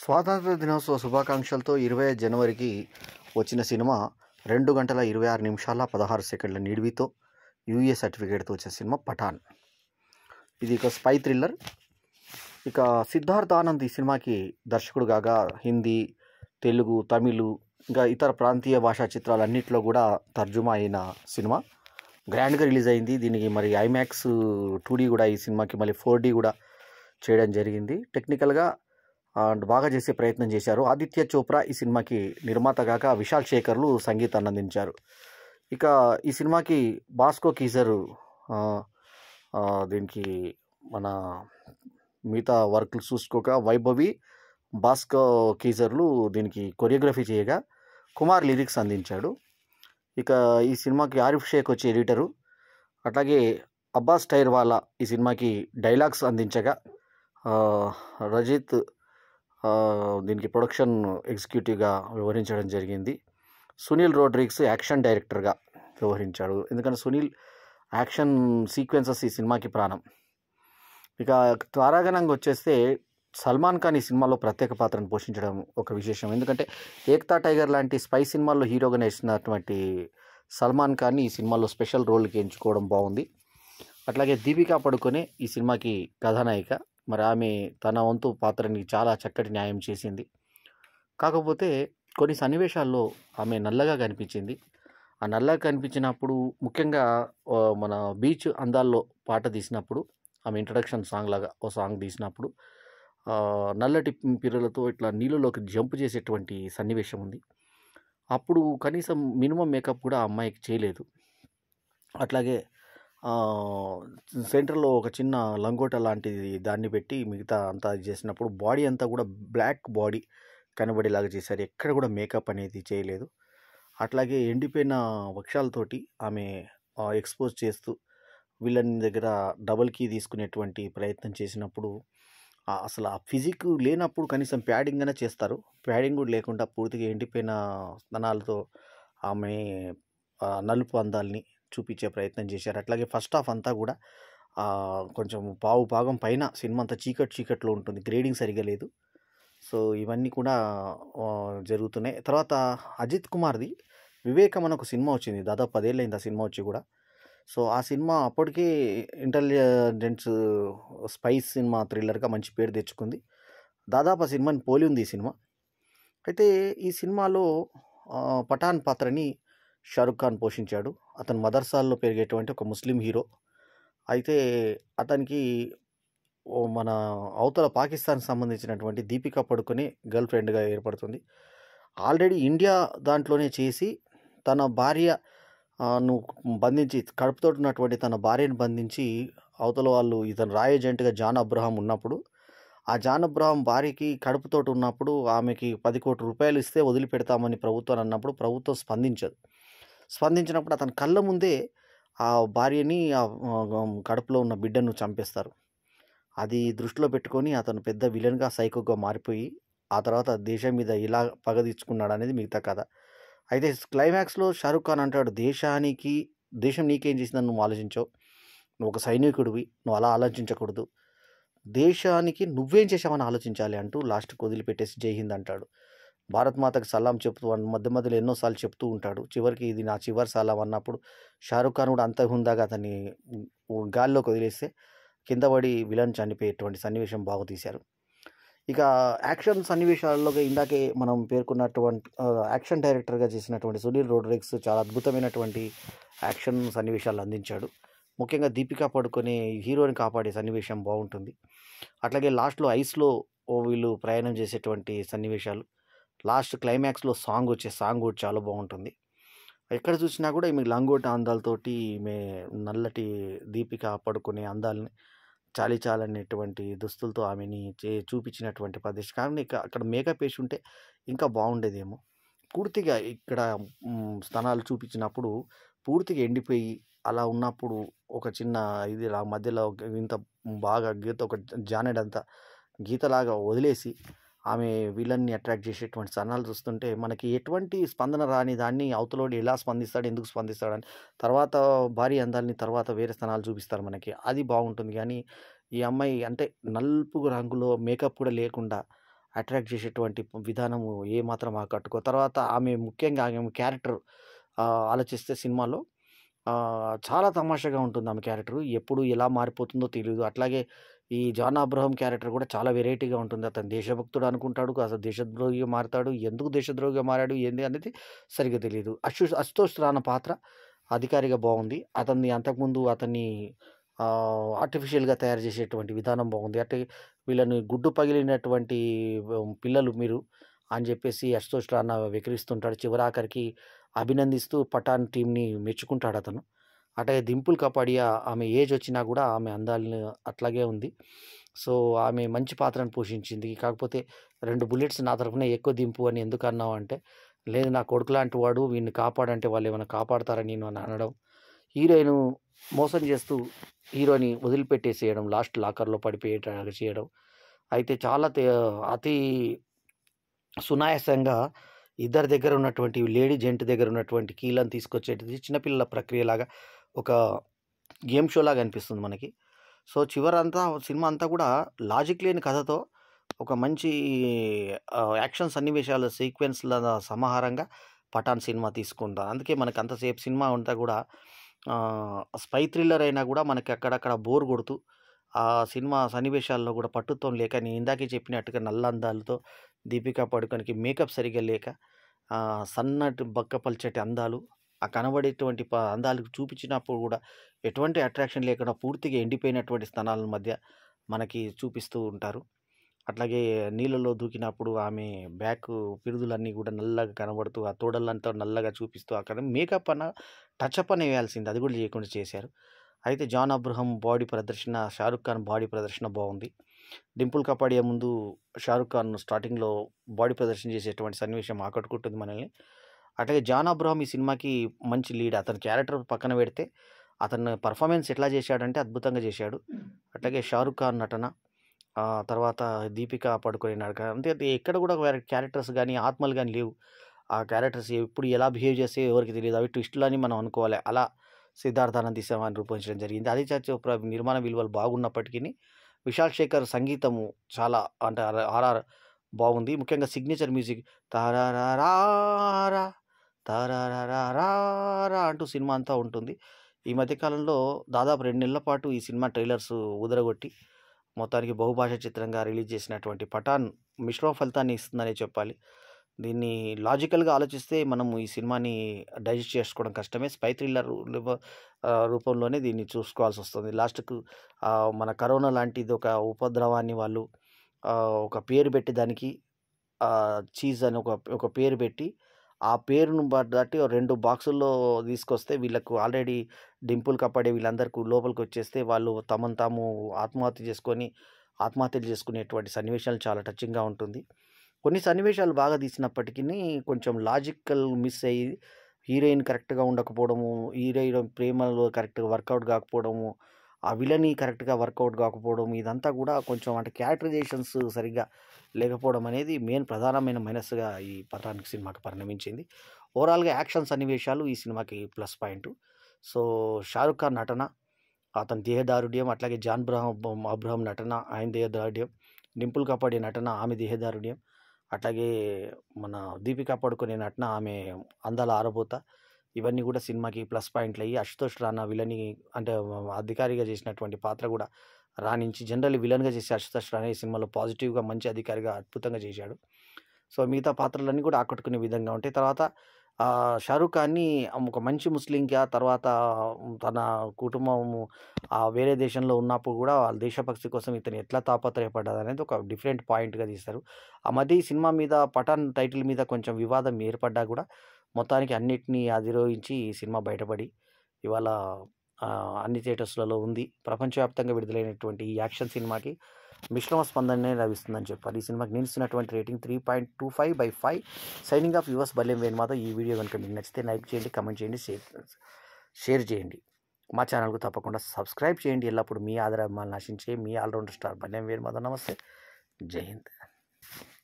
స్వాతంత్ర దినోత్సవ శుభాకాంక్షలతో ఇరవై జనవరికి వచ్చిన సినిమా రెండు గంటల ఇరవై ఆరు నిమిషాల పదహారు సెకండ్ల నిడివితో యూఏ సర్టిఫికేట్తో వచ్చిన సినిమా పఠాన్ ఇది ఒక స్పై థ్రిల్లర్ ఇక సిద్ధార్థ ఆనంద్ ఈ సినిమాకి దర్శకుడు కాగా హిందీ తెలుగు తమిళ్ ఇంకా ఇతర ప్రాంతీయ భాషా చిత్రాలన్నింటిలో కూడా తర్జుమా అయిన సినిమా గ్రాండ్గా రిలీజ్ అయింది దీనికి మరి ఐమాక్స్ టూ కూడా ఈ సినిమాకి మళ్ళీ ఫోర్ కూడా చేయడం జరిగింది టెక్నికల్గా అండ్ బాగా చేసే ప్రయత్నం చేశారు ఆదిత్య చోప్రా ఈ సినిమాకి నిర్మాత కాక విశాల్ శేఖర్లు సంగీతాన్ని అందించారు ఇక ఈ సినిమాకి బాస్కో కీజరు దీనికి మన మిగతా వర్క్లు చూసుకోక వైభవి బాస్కో కీజర్లు దీనికి కొరియోగ్రఫీ చేయగా కుమార్ లిరిక్స్ అందించాడు ఇక ఈ సినిమాకి ఆరిఫ్ షేక్ వచ్చి ఎడిటరు అట్లాగే అబ్బాస్ వాళ్ళ ఈ సినిమాకి డైలాగ్స్ అందించగా రజిత్ దీనికి ప్రొడక్షన్ ఎగ్జిక్యూటివ్గా వ్యవహరించడం జరిగింది సునీల్ రోడ్రిక్స్ యాక్షన్ డైరెక్టర్గా వ్యవహరించాడు ఎందుకంటే సునీల్ యాక్షన్ సీక్వెన్సెస్ ఈ సినిమాకి ప్రాణం ఇక త్వరాగణంగా వచ్చేస్తే సల్మాన్ ఖాన్ ఈ సినిమాలో ప్రత్యేక పాత్రను పోషించడం ఒక విశేషం ఎందుకంటే ఏక్తా టైగర్ లాంటి స్పై సినిమాల్లో హీరోగా నేర్చినటువంటి సల్మాన్ ఖాన్ని ఈ సినిమాలో స్పెషల్ రోల్కి ఎంచుకోవడం బాగుంది అట్లాగే దీపికా పడుకునే ఈ సినిమాకి కథానాయిక మరి ఆమె తన వంతు పాత్రని చాలా చక్కటి న్యాయం చేసింది కాకపోతే కొన్ని సన్నివేశాల్లో ఆమె నల్లగా కనిపించింది ఆ నల్లగా కనిపించినప్పుడు ముఖ్యంగా మన బీచ్ అందాల్లో పాట తీసినప్పుడు ఆమె ఇంట్రడక్షన్ సాంగ్ లాగా ఓ సాంగ్ తీసినప్పుడు నల్లటి పిర్రలతో ఇట్లా నీళ్ళలోకి జంప్ చేసేటువంటి సన్నివేశం ఉంది అప్పుడు కనీసం మినిమం మేకప్ కూడా ఆ అమ్మాయికి చేయలేదు అట్లాగే సెంటర్లో ఒక చిన్న లంగోట లాంటిది దాన్ని పెట్టి మిగతా అంతా చేసినప్పుడు బాడీ అంతా కూడా బ్లాక్ బాడీ కనబడేలాగా చేశారు ఎక్కడ కూడా మేకప్ అనేది చేయలేదు అట్లాగే ఎండిపోయిన వక్షాలతోటి ఆమె ఎక్స్పోజ్ చేస్తూ విలన్ దగ్గర డబల్ కీ తీసుకునేటువంటి ప్రయత్నం చేసినప్పుడు అసలు ఆ ఫిజిక్ లేనప్పుడు కనీసం ప్యాడింగ్ అనే చేస్తారు ప్యాడింగ్ కూడా లేకుండా పూర్తిగా ఎండిపోయిన స్తనాలతో ఆమె నలుపు అందాలని చూపించే ప్రయత్నం చేశారు అట్లాగే ఫస్ట్ హాఫ్ అంతా కూడా కొంచెం పావు భాగం పైన సినిమా అంతా చీకటి చీకట్లో ఉంటుంది గ్రేడింగ్ సరిగా లేదు సో ఇవన్నీ కూడా జరుగుతున్నాయి తర్వాత అజిత్ కుమార్ది వివేకం అని ఒక సినిమా వచ్చింది దాదాపు పదేళ్ళు అయింది ఆ సినిమా వచ్చి కూడా సో ఆ సినిమా అప్పటికే ఇంటెలిజెన్స్ స్పైస్ సినిమా థ్రిల్లర్గా మంచి పేరు తెచ్చుకుంది దాదాపు ఆ సినిమాని పోలి ఉంది ఈ సినిమా అయితే ఈ సినిమాలో పఠాన్ పాత్రని షారుఖ్ ఖాన్ పోషించాడు అతను మదర్సాల్లో పెరిగేటువంటి ఒక ముస్లిం హీరో అయితే అతనికి మన అవతల పాకిస్తాన్ సంబంధించినటువంటి దీపికా పడుకుని గర్ల్ ఫ్రెండ్గా ఏర్పడుతుంది ఆల్రెడీ ఇండియా దాంట్లోనే చేసి తన భార్య ను బంధించి కడుపుతో ఉన్నటువంటి తన భార్యను బంధించి అవతల వాళ్ళు ఇతను రాయజెంట్గా ఏజెంట్గా జాన్ అబ్రహాం ఉన్నప్పుడు ఆ జాన్ అబ్రహాం భార్యకి కడుపుతోటి ఉన్నప్పుడు ఆమెకి పది కోట్ల రూపాయలు ఇస్తే వదిలిపెడతామని ప్రభుత్వం అన్నప్పుడు ప్రభుత్వం స్పందించదు స్పందించినప్పుడు అతని కళ్ళ ముందే ఆ భార్యని ఆ కడుపులో ఉన్న బిడ్డను చంపేస్తారు అది దృష్టిలో పెట్టుకొని అతను పెద్ద విలన్గా సైకోగా మారిపోయి ఆ తర్వాత దేశం మీద ఇలా పగ తీర్చుకున్నాడు అనేది మిగతా కథ అయితే క్లైమాక్స్లో షారుఖ్ ఖాన్ అంటాడు దేశానికి దేశం నీకేం చేసిందని నువ్వు ఆలోచించావు నువ్వు ఒక సైనికుడివి నువ్వు అలా ఆలోచించకూడదు దేశానికి నువ్వేం చేశావని ఆలోచించాలి అంటూ లాస్ట్కి వదిలిపెట్టేసి జై హింద్ అంటాడు భారత్మాతకు సలాం చెప్తూ మధ్య మధ్యలో ఎన్నోసార్లు చెప్తూ ఉంటాడు చివరికి ఇది నా చివరి సలాం అన్నప్పుడు షారుఖ్ ఖాన్ కూడా అంత హుందాగా అతన్ని గాల్లోకి వదిలేస్తే కింద పడి విలన్ చనిపోయేటువంటి సన్నివేశం బాగా తీశారు ఇక యాక్షన్ సన్నివేశాల్లో ఇందాకే మనం పేర్కొన్నటువంటి యాక్షన్ డైరెక్టర్గా చేసినటువంటి సునీల్ రోడ్రిక్స్ చాలా అద్భుతమైనటువంటి యాక్షన్ సన్నివేశాలు అందించాడు ముఖ్యంగా దీపికా పడుకునే హీరోని కాపాడే సన్నివేశం బాగుంటుంది అట్లాగే లాస్ట్లో ఐస్లో వీళ్ళు ప్రయాణం చేసేటువంటి సన్నివేశాలు లాస్ట్ క్లైమాక్స్లో సాంగ్ వచ్చే సాంగ్ కూడా చాలా బాగుంటుంది ఎక్కడ చూసినా కూడా ఈమె లంగోటి అందాలతోటి ఈమె నల్లటి దీపిక పడుకునే అందాలని చాలి చాలనేటువంటి దుస్తులతో ఆమెని చే చూపించినటువంటి ప్రదేశం కానీ అక్కడ మేకప్ వేసి ఉంటే ఇంకా బాగుండేదేమో పూర్తిగా ఇక్కడ స్థానాలు చూపించినప్పుడు పూర్తిగా ఎండిపోయి అలా ఉన్నప్పుడు ఒక చిన్న ఇది మధ్యలో ఇంత బాగా గీత ఒక జానెడ్ అంతా గీతలాగా వదిలేసి ఆమె విలన్ని అట్రాక్ట్ చేసేటువంటి సన్నాలు చూస్తుంటే మనకి ఎటువంటి స్పందన రాని దాన్ని అవతలోడి ఎలా స్పందిస్తాడు ఎందుకు స్పందిస్తాడని తర్వాత భారీ అందాలని తర్వాత వేరే స్థానాలు చూపిస్తారు మనకి అది బాగుంటుంది కానీ ఈ అమ్మాయి అంటే నలుపు రంగులో మేకప్ కూడా లేకుండా అట్రాక్ట్ చేసేటువంటి విధానము ఏమాత్రం ఆకట్టుకో తర్వాత ఆమె ముఖ్యంగా ఆమె క్యారెక్టర్ ఆలోచిస్తే సినిమాలో చాలా తమాషాగా ఉంటుంది ఆమె క్యారెక్టర్ ఎప్పుడు ఎలా మారిపోతుందో తెలియదు అట్లాగే ఈ జాన్ అబ్రహం క్యారెక్టర్ కూడా చాలా వెరైటీగా ఉంటుంది అతను దేశభక్తుడు అనుకుంటాడు అసలు దేశద్రోహిగా మారుతాడు ఎందుకు దేశద్రోహిగా మారాడు ఏంది అనేది సరిగ్గా తెలియదు అశు అశుతోష్ రాన పాత్ర అధికారిగా బాగుంది అతన్ని అంతకుముందు అతన్ని ఆర్టిఫిషియల్గా తయారు చేసేటువంటి విధానం బాగుంది అంటే వీళ్ళని గుడ్డు పగిలినటువంటి పిల్లలు మీరు అని చెప్పేసి అశుతోష్ రాణ వికరిస్తుంటాడు చివరాఖరికి అభినందిస్తూ పఠాన్ టీంని మెచ్చుకుంటాడు అతను అటే దింపుల్ కాపాడియా ఆమె ఏజ్ వచ్చినా కూడా ఆమె అందాలని అట్లాగే ఉంది సో ఆమె మంచి పాత్రను పోషించింది కాకపోతే రెండు బుల్లెట్స్ నా తరఫునే ఎక్కువ దింపు అని ఎందుకు అన్నావు అంటే లేదు నా కొడుకు లాంటి వాడు వీడిని కాపాడంటే వాళ్ళు ఏమైనా కాపాడతారని నేను అని అనడం హీరోయిన్ మోసం చేస్తూ హీరోని వదిలిపెట్టేసేయడం లాస్ట్ లాకర్లో పడిపోయేటట్టుగా చేయడం అయితే చాలా అతి సునాయాసంగా ఇద్దరి దగ్గర ఉన్నటువంటి లేడీ జెంట్ దగ్గర ఉన్నటువంటి కీలను తీసుకొచ్చేటిది చిన్నపిల్లల ప్రక్రియలాగా ఒక గేమ్ షో లాగా అనిపిస్తుంది మనకి సో చివరంతా సినిమా అంతా కూడా లాజిక్ లేని కథతో ఒక మంచి యాక్షన్ సన్నివేశాల సీక్వెన్స్ల సమాహారంగా పఠాన్ సినిమా తీసుకుంటారు అందుకే మనకు అంతసేపు సినిమా అంతా కూడా స్పై థ్రిల్లర్ అయినా కూడా మనకి అక్కడక్కడ బోర్ కొడుతూ ఆ సినిమా సన్నివేశాల్లో కూడా పట్టుత్వం లేక నేను ఇందాకే చెప్పినట్టుగా నల్లందాలతో దీపికా పడుకొనికి మేకప్ సరిగా లేక సన్నటి బక్క పలిచటి అందాలు ఆ కనబడేటువంటి అందాలకు చూపించినప్పుడు కూడా ఎటువంటి అట్రాక్షన్ లేకుండా పూర్తిగా ఎండిపోయినటువంటి స్థానాల మధ్య మనకి చూపిస్తూ ఉంటారు అట్లాగే నీళ్ళలో దూకినప్పుడు ఆమె బ్యాక్ పిరుదులన్నీ కూడా నల్లగా కనబడుతూ ఆ తోడలంతా నల్లగా చూపిస్తూ అక్కడ మేకప్ అన్న టచ్అప్ అని వేయాల్సింది అది కూడా చేయకుండా చేశారు అయితే జాన్ అబ్రహం బాడీ ప్రదర్శన షారుఖ్ ఖాన్ బాడీ ప్రదర్శన బాగుంది డింపుల్ కపాడియా ముందు షారుఖ్ ఖాన్ స్టార్టింగ్లో బాడీ ప్రదర్శన చేసేటువంటి సన్నివేశం ఆకట్టుకుంటుంది మనల్ని అట్లాగే జాన్ అబ్రహం ఈ సినిమాకి మంచి లీడ్ అతని క్యారెక్టర్ పక్కన పెడితే అతను పర్ఫార్మెన్స్ ఎట్లా చేశాడంటే అద్భుతంగా చేశాడు అట్లాగే షారుఖ్ ఖాన్ నటన తర్వాత దీపిక పడుకొని నడక అంతే ఎక్కడ కూడా వేరే క్యారెక్టర్స్ కానీ ఆత్మలు కానీ లేవు ఆ క్యారెక్టర్స్ ఎప్పుడు ఎలా బిహేవ్ చేస్తే ఎవరికి తెలియదు అవి అని మనం అనుకోవాలి అలా సిద్ధార్థానంద సినిమాని రూపొందించడం జరిగింది అది చర్చ నిర్మాణ విలువలు బాగున్నప్పటికీ విశాల్ శేఖర్ సంగీతము చాలా అంటే ఆర్ఆర్ బాగుంది ముఖ్యంగా సిగ్నేచర్ మ్యూజిక్ తారా తారారా అంటూ సినిమా అంతా ఉంటుంది ఈ మధ్యకాలంలో దాదాపు రెండు నెలల పాటు ఈ సినిమా ట్రైలర్స్ ఉదరగొట్టి మొత్తానికి బహుభాష చిత్రంగా రిలీజ్ చేసినటువంటి పఠాన్ మిశ్రమ ఫలితాన్ని ఇస్తుందనే చెప్పాలి దీన్ని లాజికల్గా ఆలోచిస్తే మనము ఈ సినిమాని డైజెస్ట్ చేసుకోవడం కష్టమే స్పై థ్రిల్లర్ రూపంలోనే దీన్ని చూసుకోవాల్సి వస్తుంది లాస్ట్కు మన కరోనా లాంటిది ఒక ఉపద్రవాన్ని వాళ్ళు ఒక పేరు పెట్టి దానికి చీజ్ అని ఒక ఒక పేరు పెట్టి ఆ పేరును బట్టి రెండు బాక్సుల్లో తీసుకొస్తే వీళ్ళకు ఆల్రెడీ డింపుల్ కప్పడే వీళ్ళందరికీ లోపలికి వచ్చేస్తే వాళ్ళు తమను తాము ఆత్మహత్య చేసుకొని ఆత్మహత్యలు చేసుకునేటువంటి సన్నివేశాలు చాలా టచ్చింగ్గా ఉంటుంది కొన్ని సన్నివేశాలు బాగా తీసినప్పటికీ కొంచెం లాజికల్ మిస్ అయ్యి హీరోయిన్ కరెక్ట్గా ఉండకపోవడము హీరోయిన్ ప్రేమలో కరెక్ట్గా వర్కౌట్ కాకపోవడము ఆ విలని కరెక్ట్గా వర్కౌట్ కాకపోవడం ఇదంతా కూడా కొంచెం అంటే క్యారెక్టరైజేషన్స్ సరిగ్గా లేకపోవడం అనేది మెయిన్ ప్రధానమైన మైనస్గా ఈ పటానికి సినిమాకి పరిణమించింది ఓవరాల్గా యాక్షన్ సన్నివేశాలు ఈ సినిమాకి plus point so Shahrukh Khan నటన అతని దేహదారుడ్యం అట్లాగే జాన్ బ్రహం అబ్రహం నటన ఆయన దేహదారుడ్యం నింపుల్ కాపాడే నటన ఆమె దేహదారుడ్యం అట్లాగే మన దీపికా పడుకునే నటన ఆమె అందాల ఆరబోత ఇవన్నీ కూడా సినిమాకి ప్లస్ పాయింట్లు అయ్యి అశుతోష్ రానా విలని అంటే అధికారిగా చేసినటువంటి పాత్ర కూడా రాణించి జనరల్ విలన్గా చేసే అశుతోష్ రానా ఈ సినిమాలో పాజిటివ్గా మంచి అధికారిగా అద్భుతంగా చేశాడు సో మిగతా పాత్రలన్నీ కూడా ఆకట్టుకునే విధంగా ఉంటాయి తర్వాత షారూఖ్ ఖాన్ని ఒక మంచి ముస్లింగా తర్వాత తన కుటుంబము వేరే దేశంలో ఉన్నప్పుడు కూడా వాళ్ళ దేశభక్తి కోసం ఇతను ఎట్లా తాపత్రయపడ్డది అనేది ఒక డిఫరెంట్ పాయింట్గా తీస్తారు ఆ మధ్య సినిమా మీద పఠాన్ టైటిల్ మీద కొంచెం వివాదం ఏర్పడ్డా కూడా మొత్తానికి అన్నిటినీ అధిరోహించి ఈ సినిమా బయటపడి ఇవాళ అన్ని థియేటర్స్లలో ఉంది ప్రపంచవ్యాప్తంగా విడుదలైనటువంటి ఈ యాక్షన్ సినిమాకి మిశ్రమ స్పందననే లభిస్తుందని చెప్పాలి ఈ సినిమాకి నిలిచినటువంటి rating three point two five by five signing off yours Balyam వేణుమాతో ఈ వీడియో కనుక మీకు నచ్చితే లైక్ చేయండి కమెంట్ చేయండి షేర్ షేర్ చేయండి మా ఛానల్కు తప్పకుండా సబ్స్క్రైబ్ చేయండి ఎల్లప్పుడు మీ ఆదరాభిమానాలు నశించే మీ ఆల్రౌండర్ స్టార్ బల్యం వేణుమాధవ్ నమస్తే జై హింద్